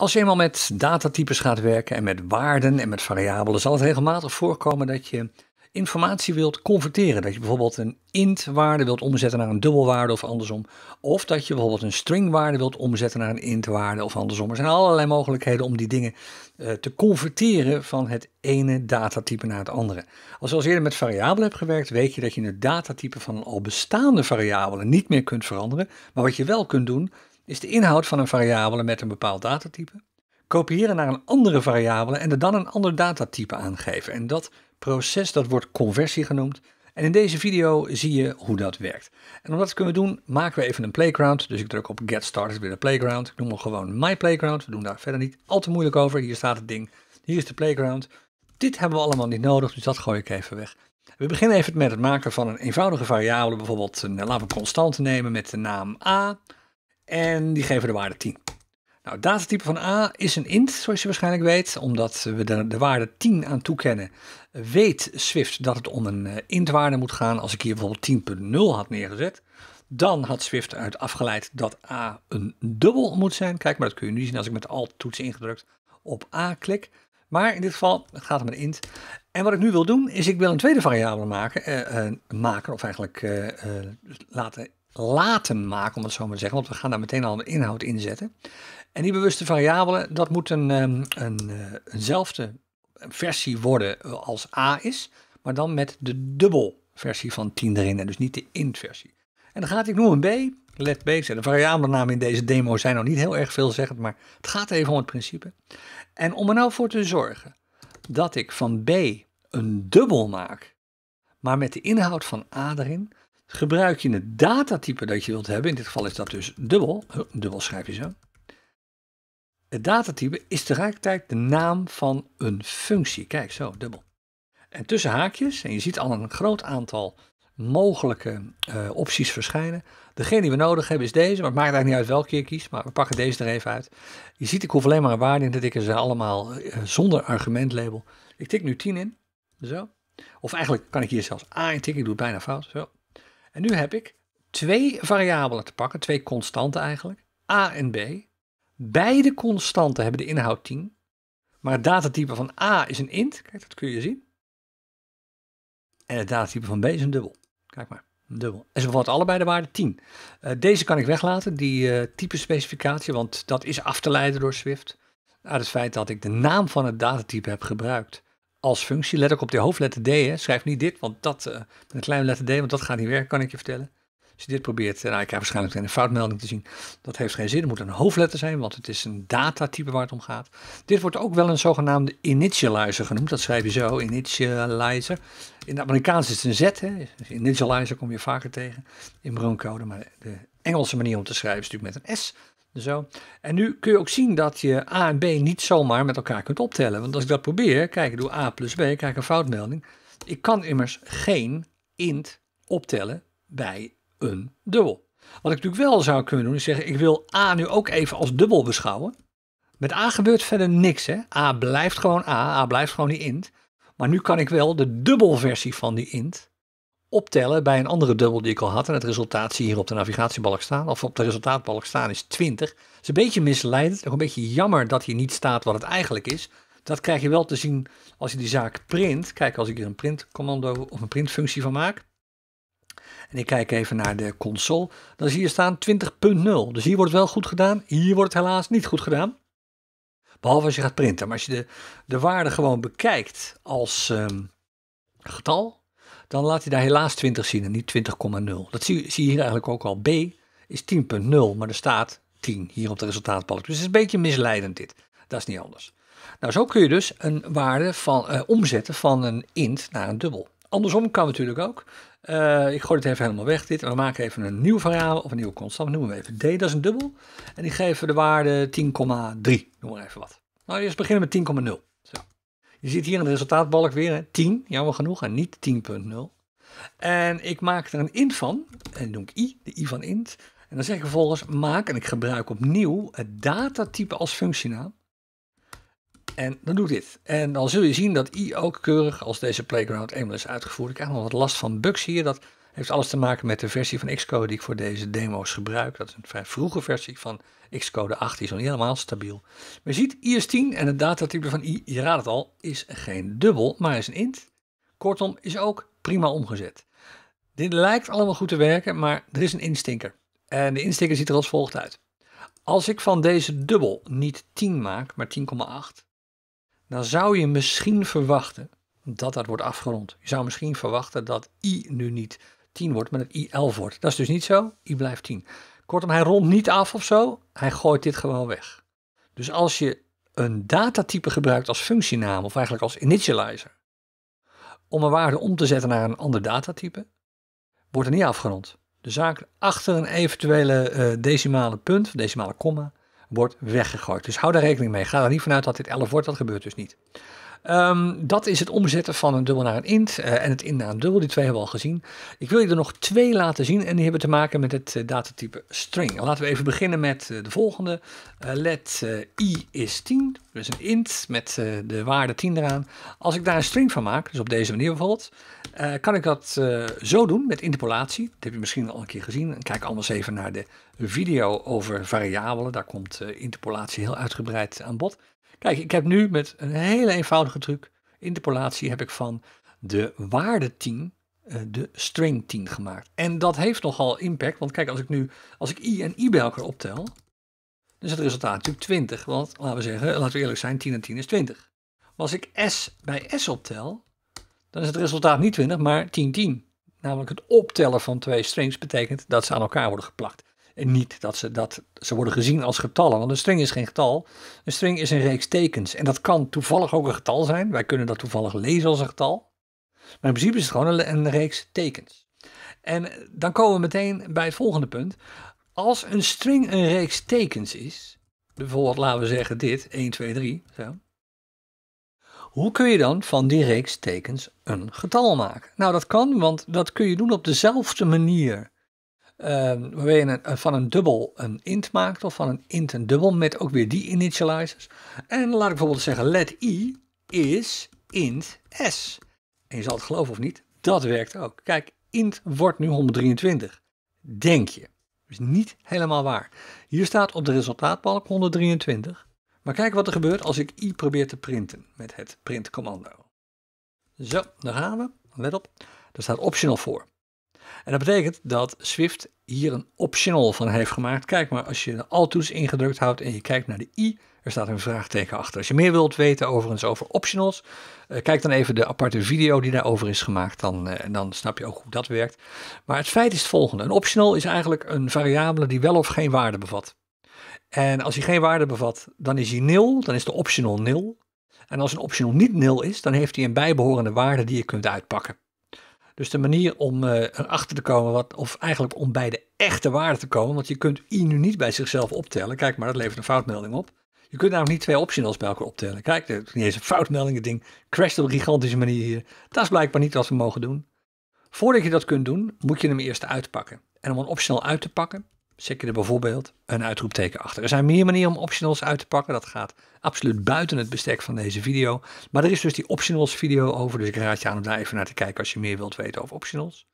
Als je eenmaal met datatypes gaat werken en met waarden en met variabelen, zal het regelmatig voorkomen dat je informatie wilt converteren. Dat je bijvoorbeeld een int-waarde wilt omzetten naar een dubbelwaarde of andersom. Of dat je bijvoorbeeld een string-waarde wilt omzetten naar een int-waarde of andersom. Er zijn allerlei mogelijkheden om die dingen eh, te converteren van het ene datatype naar het andere. Als je al eerder met variabelen hebt gewerkt, weet je dat je het datatype van een al bestaande variabele niet meer kunt veranderen. Maar wat je wel kunt doen, is de inhoud van een variabele met een bepaald datatype, kopiëren naar een andere variabele en er dan een ander datatype aangeven. En dat proces dat wordt conversie genoemd. En in deze video zie je hoe dat werkt. En om dat te kunnen doen, maken we even een playground. Dus ik druk op Get Started with a Playground. Ik noem hem gewoon My Playground. We doen daar verder niet al te moeilijk over. Hier staat het ding. Hier is de playground. Dit hebben we allemaal niet nodig, dus dat gooi ik even weg. We beginnen even met het maken van een eenvoudige variabele. Bijvoorbeeld, eh, laten we een constante nemen met de naam A. En die geven de waarde 10. Nou, datatype van A is een int, zoals je waarschijnlijk weet. Omdat we de, de waarde 10 aan toekennen, weet Swift dat het om een eh, int waarde moet gaan. Als ik hier bijvoorbeeld 10.0 had neergezet, dan had Swift uit afgeleid dat A een dubbel moet zijn. Kijk, maar dat kun je nu zien als ik met Alt-toets ingedrukt op A klik. Maar in dit geval gaat het om een int. En wat ik nu wil doen, is ik wil een tweede variabele maken, eh, eh, maken of eigenlijk laten laten maken, om het zo maar te zeggen. Want we gaan daar meteen al de inhoud in zetten. En die bewuste variabelen, dat moet een, ehm, een, eh, eenzelfde versie worden eh, als A is. Maar dan met de versie van 10 erin. En dus niet de int versie. En dan gaat, ik noem een B, let B zetten. De variabelennamen in deze demo zijn nog niet heel erg veelzeggend, maar het gaat even om het principe. En om er nou voor te zorgen dat ik van B een dubbel maak, maar met de inhoud van A erin, gebruik je het datatype dat je wilt hebben, in dit geval is dat dus dubbel, dubbel schrijf je zo. Het datatype is tegelijkertijd de naam van een functie. Kijk, zo, dubbel. En tussen haakjes, en je ziet al een groot aantal mogelijke eh, opties verschijnen. Degene die we nodig hebben is deze, maar het maakt eigenlijk niet uit welke je kiest, maar we pakken deze er even uit. Je ziet, ik hoef alleen maar een waarde in te tikken, ze allemaal zonder eh, zonder argumentlabel. Ik tik nu 10 in, zo. Of eigenlijk kan ik hier zelfs A in tikken, ik doe het bijna fout, zo. En nu heb ik twee variabelen te pakken, twee constanten eigenlijk, a en b. Beide constanten hebben de inhoud 10, maar het datatype van a is een int, kijk dat kun je zien. En het datatype van b is een dubbel, kijk maar. Een dubbel. En ze bevatten allebei de waarde 10. Eh, deze kan ik weglaten, die uh, eh, type specificatie, want dat is af te leiden door Swift. Uit het feit dat ik de naam van het datatype heb gebruikt als functie. Let ook op de hoofdletter D. Hè. Schrijf niet dit, want dat, eh, met een kleine letter D, want dat gaat niet werken, kan ik je vertellen. Als je dit probeert, eh, nou, ik krijg waarschijnlijk een foutmelding te zien. Dat heeft geen zin. Het moet een hoofdletter zijn, want het is een datatype waar het om gaat. Dit wordt ook wel een zogenaamde initializer genoemd. Dat schrijf je zo, initializer. In het Amerikaans is het een Z. Hè? Dus initializer kom je vaker tegen in broncode. Maar de Engelse manier om te schrijven is natuurlijk met een S. Zo. En nu kun je ook zien dat je A en B niet zomaar met elkaar kunt optellen. Want als ik dat probeer, kijk, ik doe A plus B, krijg ik een foutmelding. Ik kan immers geen int optellen bij een dubbel. Wat ik natuurlijk wel zou kunnen doen, is zeggen, ik wil A nu ook even als dubbel beschouwen. Met A gebeurt verder niks, hè. A blijft gewoon A, A blijft gewoon die int. Maar nu kan ik wel de dubbelversie van die int optellen bij een andere dubbel die ik al had. En het resultaat zie je hier op de navigatiebalk staan, of op de resultaatbalk staan, is 20. Dat is een beetje misleidend, nog een beetje jammer dat hier niet staat wat het eigenlijk is. Dat krijg je wel te zien als je die zaak print. Kijk, als ik hier een printcommando of een printfunctie van maak. En ik kijk even naar de console. Dan zie je staan 20.0. Dus hier wordt het wel goed gedaan. Hier wordt het helaas niet goed gedaan. Behalve als je gaat printen. Maar als je de, de waarde gewoon bekijkt als ehm, getal, dan laat hij daar helaas 20 zien en niet 20,0. Dat zie, zie je hier eigenlijk ook al. B is 10,0, maar er staat 10 hier op de resultaatbalk. Dus het is een beetje misleidend dit. Dat is niet anders. Nou, zo kun je dus een waarde van, eh, omzetten van een int naar een dubbel. Andersom kan natuurlijk ook. Eh, ik gooi het even helemaal weg dit. We maken even een nieuw variabele of een nieuwe constant. Noemen we even d, dat is een dubbel. En die geven de waarde 10,3. Noem maar even wat. Nou, eerst beginnen met 10,0. Zo. Je ziet hier in de resultaatbalk weer, hè, 10, jammer genoeg, en niet 10.0. En ik maak er een int van, en noem ik i, de i van int. En dan zeg ik vervolgens maak, en ik gebruik opnieuw het datatype als functienaam. En dan doe dit. En dan zul je zien dat i ook keurig als deze playground eenmaal is uitgevoerd. Ik heb nog wat last van bugs hier, dat heeft alles te maken met de versie van Xcode die ik voor deze demo's gebruik. Dat is een vrij vroege versie van Xcode 8, die is nog niet helemaal stabiel. Maar je ziet, I is 10 en het datatype van I, je raadt het al, is geen dubbel, maar is een int. Kortom, is ook prima omgezet. Dit lijkt allemaal goed te werken, maar er is een instinker. En de instinker ziet er als volgt uit. Als ik van deze dubbel niet 10 maak, maar 10,8, dan zou je misschien verwachten dat dat wordt afgerond. Je zou misschien verwachten dat i nu niet 10 wordt, maar het I 11 wordt. Dat is dus niet zo, I blijft 10. Kortom, hij rondt niet af of zo, hij gooit dit gewoon weg. Dus als je een datatype gebruikt als functienaam, of eigenlijk als initializer, om een waarde om te zetten naar een ander datatype, wordt er niet afgerond. De zaak achter een eventuele uh, decimale punt, decimale komma, wordt weggegooid. Dus hou daar rekening mee. Ga er niet vanuit dat dit 11 wordt, dat gebeurt dus niet. Ehm, dat is het omzetten van een dubbel naar een int eh, en het int naar een dubbel. Die twee hebben we al gezien. Ik wil je er nog twee laten zien en die hebben te maken met het eh, datatype string. Laten we even beginnen met eh, de volgende. let i is 10, dus een int met de waarde 10 eraan. Als ik daar een string van maak, dus op deze manier bijvoorbeeld, kan ik dat zo doen met interpolatie. Dat heb je misschien al een keer gezien. Kijk anders even naar de video over variabelen. Daar komt interpolatie heel uitgebreid aan bod. Kijk, ik heb nu met een hele eenvoudige truc, interpolatie, heb ik van de waarde 10 eh, de string 10 gemaakt. En dat heeft nogal impact, want kijk, als ik nu, als ik i en i bij elkaar optel, dan is het resultaat natuurlijk 20. Want laten we zeggen, laten we eerlijk zijn, 10 en 10 is 20. Maar als ik s bij s optel, dan is het resultaat niet 20, maar 10, 10. Namelijk het optellen van twee strings betekent dat ze aan elkaar worden geplakt niet dat ze, dat ze worden gezien als getallen, want een string is geen getal. Een string is een reeks tekens. En dat kan toevallig ook een getal zijn. Wij kunnen dat toevallig lezen als een getal. Maar in principe is het gewoon een, een reeks tekens. En dan komen we meteen bij het volgende punt. Als een string een reeks tekens is, bijvoorbeeld laten we zeggen dit, 1, 2, 3, zo. Hoe kun je dan van die reeks tekens een getal maken? Nou, dat kan, want dat kun je doen op dezelfde manier Ehm, waarbij je eh, van een dubbel een int maakt of van een int een dubbel met ook weer die initializers. En laat ik bijvoorbeeld zeggen let i is int s. En je zal het geloven of niet, dat werkt ook. Kijk, int wordt nu 123. Denk je. is niet helemaal waar. Hier staat op de resultaatbalk 123. Maar kijk wat er gebeurt als ik i probeer te printen met het printcommando. Zo, daar gaan we. Let op, daar staat optional voor. En dat betekent dat Swift hier een optional van heeft gemaakt. Kijk maar, als je de alt-toets ingedrukt houdt en je kijkt naar de i, er staat een vraagteken achter. Als je meer wilt weten overigens over optionals, eh, kijk dan even de aparte video die daarover is gemaakt. Dan, eh, dan snap je ook hoe dat werkt. Maar het feit is het volgende. Een optional is eigenlijk een variabele die wel of geen waarde bevat. En als hij geen waarde bevat, dan is hij nul, dan is de optional nul. En als een optional niet nul is, dan heeft hij een bijbehorende waarde die je kunt uitpakken. Dus de manier om uh, erachter te komen, wat, of eigenlijk om bij de echte waarde te komen, want je kunt I nu niet bij zichzelf optellen. Kijk maar, dat levert een foutmelding op. Je kunt namelijk niet twee optionals bij elkaar optellen. Kijk, het is niet eens een foutmelding, het ding crasht op een gigantische manier hier. Dat is blijkbaar niet wat we mogen doen. Voordat je dat kunt doen, moet je hem eerst uitpakken. En om een optional uit te pakken, Zet je er bijvoorbeeld een uitroepteken achter. Er zijn meer manieren om optionals uit te pakken. Dat gaat absoluut buiten het bestek van deze video. Maar er is dus die optionals video over. Dus ik raad je aan om daar even naar te kijken als je meer wilt weten over optionals.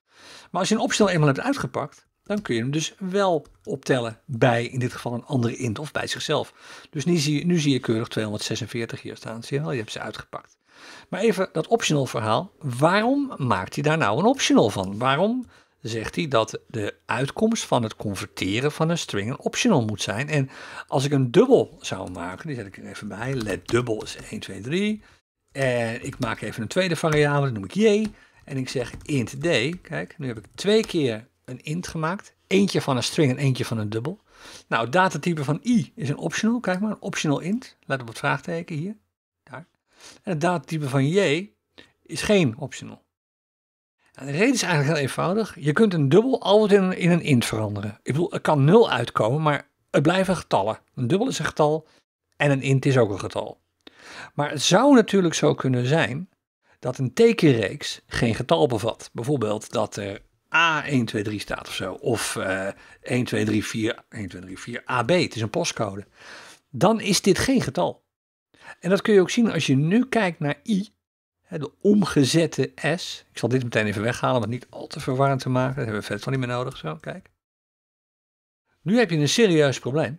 Maar als je een optional eenmaal hebt uitgepakt, dan kun je hem dus wel optellen bij in dit geval een andere int of bij zichzelf. Dus nu zie je, nu zie je keurig 246 hier staan. Zie je wel, je hebt ze uitgepakt. Maar even dat optional verhaal. Waarom maakt hij daar nou een optional van? Waarom zegt hij dat de uitkomst van het converteren van een string een optional moet zijn. En als ik een dubbel zou maken, die zet ik er even bij. Let dubbel is 1, 2, 3. En ik maak even een tweede variabele, dat noem ik j. En ik zeg int d. Kijk, nu heb ik twee keer een int gemaakt. Eentje van een string en eentje van een dubbel. Nou, het datatype van i is een optional. Kijk maar, een optional int. Let op het vraagteken hier. Daar. En het datatype van j is geen optional de reden is eigenlijk heel eenvoudig. Je kunt een dubbel altijd in een, in een int veranderen. Ik bedoel, er kan 0 uitkomen, maar het blijven getallen. Een dubbel is een getal en een int is ook een getal. Maar het zou natuurlijk zo kunnen zijn dat een tekenreeks geen getal bevat. Bijvoorbeeld dat er A123 staat of zo. Of uh, 1234, 1234 AB. Het is een postcode. Dan is dit geen getal. En dat kun je ook zien als je nu kijkt naar I de omgezette S. Ik zal dit meteen even weghalen om het niet al te verwarrend te maken. Dat hebben we verder van niet meer nodig. Zo, kijk. Nu heb je een serieus probleem.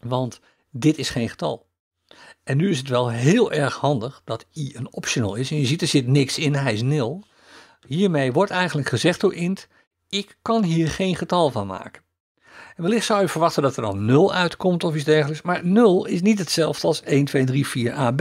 Want dit is geen getal. En nu is het wel heel erg handig dat i een optional is. En je ziet er zit niks in, hij is nul. Hiermee wordt eigenlijk gezegd door int, ik kan hier geen getal van maken. En wellicht zou je verwachten dat er dan 0 uitkomt of iets dergelijks. Maar 0 is niet hetzelfde als 1, 2, 3, 4, AB.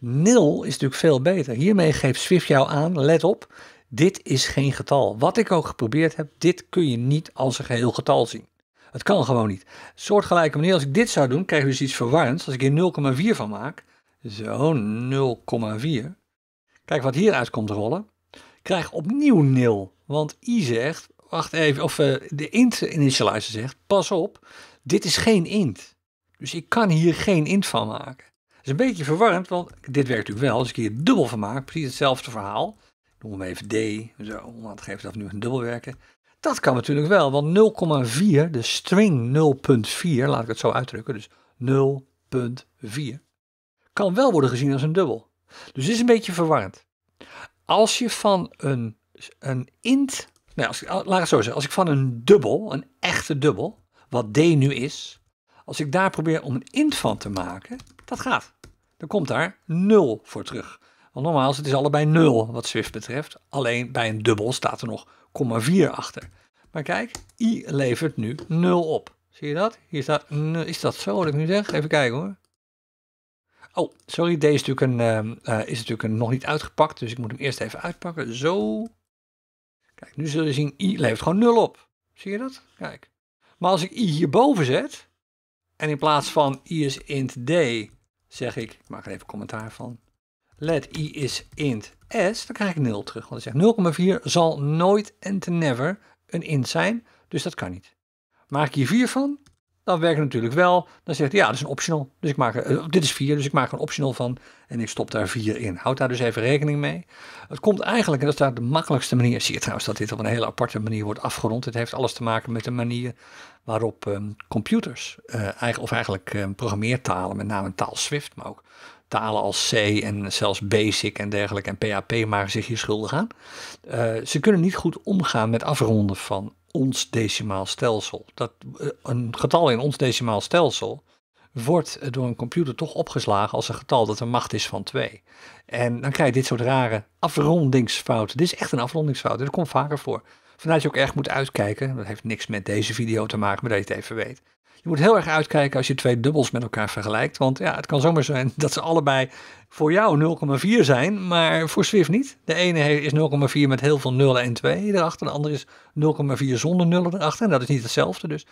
Nil is natuurlijk veel beter. Hiermee geeft Swift jou aan, let op, dit is geen getal. Wat ik ook geprobeerd heb, dit kun je niet als een geheel getal zien. Het kan gewoon niet. Soortgelijke manier, als ik dit zou doen, krijg je dus iets verwarrends. Als ik hier 0,4 van maak, zo 0,4. Kijk wat hieruit komt rollen. Krijg opnieuw 0, want i zegt, wacht even, of eh, de int initializer zegt, pas op, dit is geen int. Dus ik kan hier geen int van maken is een beetje verwarrend, want dit werkt natuurlijk wel. Als ik hier dubbel van maak, precies hetzelfde verhaal. Noem hem even D, zo, want geven dat nu een dubbel werken. Dat kan natuurlijk wel, want 0,4, de string 0,4, laat ik het zo uitdrukken, dus 0,4, kan wel worden gezien als een dubbel. Dus dit is een beetje verwarrend. Als je van een, een int, nou, als ik, laat het zo zeggen, als ik van een dubbel, een echte dubbel, wat D nu is, als ik daar probeer om een int van te maken, dat gaat dan komt daar 0 voor terug. Want normaal is het allebei 0 wat Swift betreft. Alleen bij een dubbel staat er nog 0,4 achter. Maar kijk, i levert nu 0 op. Zie je dat? Hier staat, is dat zo wat ik nu zeg? Even kijken hoor. Oh, sorry, deze is natuurlijk, een, eh, eh, is natuurlijk nog niet uitgepakt, dus ik moet hem eerst even uitpakken. Zo. Kijk, nu zul je zien, i levert gewoon 0 op. Zie je dat? Kijk. Maar als ik i hierboven zet, en in plaats van i is int d, zeg ik, ik maak er even commentaar van. Let i is int s, dan krijg ik 0 terug. Want ik zeg 0,4 zal nooit and never een int zijn, dus dat kan niet. Maak hier 4 van, dat werkt natuurlijk wel. Dan zegt hij, ja, dat is een optional. Dus ik maak eh, dit is 4, dus ik maak een optional van. En ik stop daar 4 in. Houd daar dus even rekening mee. Het komt eigenlijk, en dat is daar de makkelijkste manier. Zie je trouwens dat dit op een hele aparte manier wordt afgerond. Het heeft alles te maken met de manier waarop ehm, computers, uh, of eigenlijk ehm, programmeertalen, met name taal Swift, maar ook talen als C en zelfs BASIC en dergelijke en PHP maken zich hier schuldig aan. Eh, ze kunnen niet goed omgaan met afronden van ons decimaal stelsel. Dat, eh, een getal in ons decimaal stelsel wordt eh, door een computer toch opgeslagen als een getal dat een macht is van 2. En dan krijg je dit soort rare afrondingsfouten. Dit is echt een afrondingsfout, Dat komt vaker voor. Vandaar dat je ook erg moet uitkijken. Dat heeft niks met deze video te maken, maar dat je het even weet. Je moet heel erg uitkijken als je twee dubbels met elkaar vergelijkt. Want ja, het kan zomaar zijn dat ze allebei voor jou 0,4 zijn, maar voor Swift niet. De ene is 0,4 met heel veel nullen en 2 erachter. De andere is 0,4 zonder nullen erachter. En dat is niet hetzelfde. Dus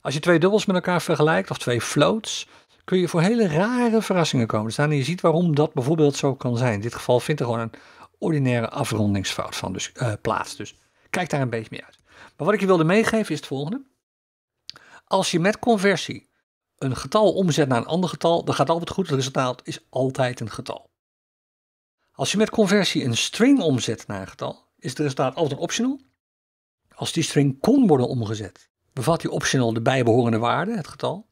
als je twee dubbels met elkaar vergelijkt, of twee floats, kun je voor hele rare verrassingen komen staan. Dus en je ziet waarom dat bijvoorbeeld zo kan zijn. In dit geval vindt er gewoon een ordinaire afrondingsfout van dus, eh, plaats. Dus kijk daar een beetje mee uit. Maar wat ik je wilde meegeven is het volgende. Als je met conversie een getal omzet naar een ander getal, dan gaat altijd goed. Het resultaat is altijd een getal. Als je met conversie een string omzet naar een getal, is het resultaat altijd optional. Als die string kon worden omgezet, bevat die optional de bijbehorende waarde, het getal.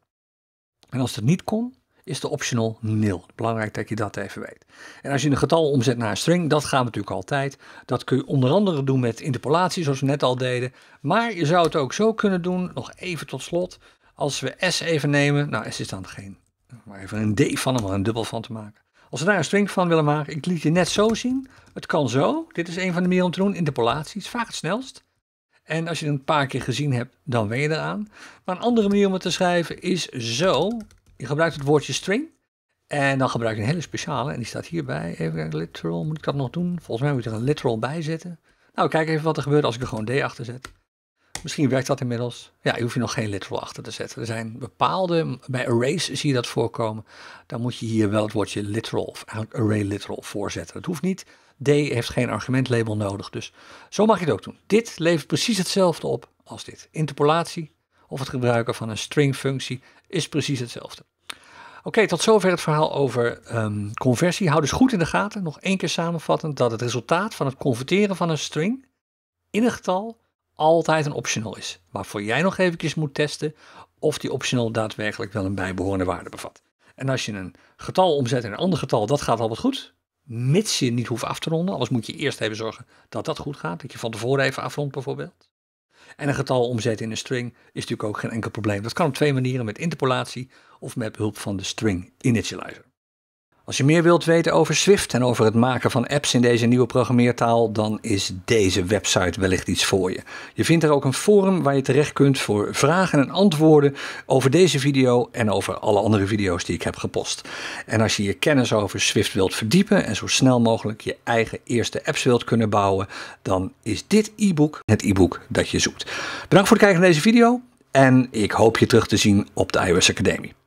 En als het niet kon, is de optional nil. Belangrijk dat je dat even weet. En als je een getal omzet naar een string, dat gaan we natuurlijk altijd. Dat kun je onder andere doen met interpolatie, zoals we net al deden. Maar je zou het ook zo kunnen doen, nog even tot slot. Als we S even nemen, nou S is dan geen, maar even een D van, om er een dubbel van te maken. Als we daar een string van willen maken, ik liet je net zo zien. Het kan zo, dit is een van de manieren om te doen, interpolatie, is vaak het snelst. En als je het een paar keer gezien hebt, dan weet je eraan. Maar een andere manier om het te schrijven is zo. Je gebruikt het woordje string. En dan gebruik je een hele speciale. En die staat hierbij. Even kijken, literal. Moet ik dat nog doen? Volgens mij moet je er een literal bij zetten. Nou, kijk even wat er gebeurt als ik er gewoon D achter zet. Misschien werkt dat inmiddels. Ja, je hoeft je nog geen literal achter te zetten. Er zijn bepaalde, bij arrays zie je dat voorkomen. Dan moet je hier wel het woordje literal of array literal voorzetten. Dat hoeft niet. D heeft geen argumentlabel nodig. Dus zo mag je het ook doen. Dit levert precies hetzelfde op als dit. Interpolatie of het gebruiken van een stringfunctie is precies hetzelfde. Oké, tot zover het verhaal over ehm, conversie. Hou dus goed in de gaten, nog één keer samenvattend, dat het resultaat van het converteren van een string in een getal altijd een optional is. Waarvoor jij nog eventjes moet testen of die optional daadwerkelijk wel een bijbehorende waarde bevat. En als je een getal omzet in een ander getal, dat gaat al wat goed. Mits je niet hoeft af te ronden, anders moet je eerst even zorgen dat dat goed gaat. Dat je van tevoren even afrondt bijvoorbeeld. En een getal omzetten in een string is natuurlijk ook geen enkel probleem. Dat kan op twee manieren, met interpolatie of met behulp van de string initializer. Als je meer wilt weten over Swift en over het maken van apps in deze nieuwe programmeertaal, dan is deze website wellicht iets voor je. Je vindt er ook een forum waar je terecht kunt voor vragen en antwoorden over deze video en over alle andere video's die ik heb gepost. En als je je kennis over Swift wilt verdiepen en zo snel mogelijk je eigen eerste apps wilt kunnen bouwen, dan is dit e-book het e-book dat je zoekt. Bedankt voor het kijken naar deze video en ik hoop je terug te zien op de iOS Academie.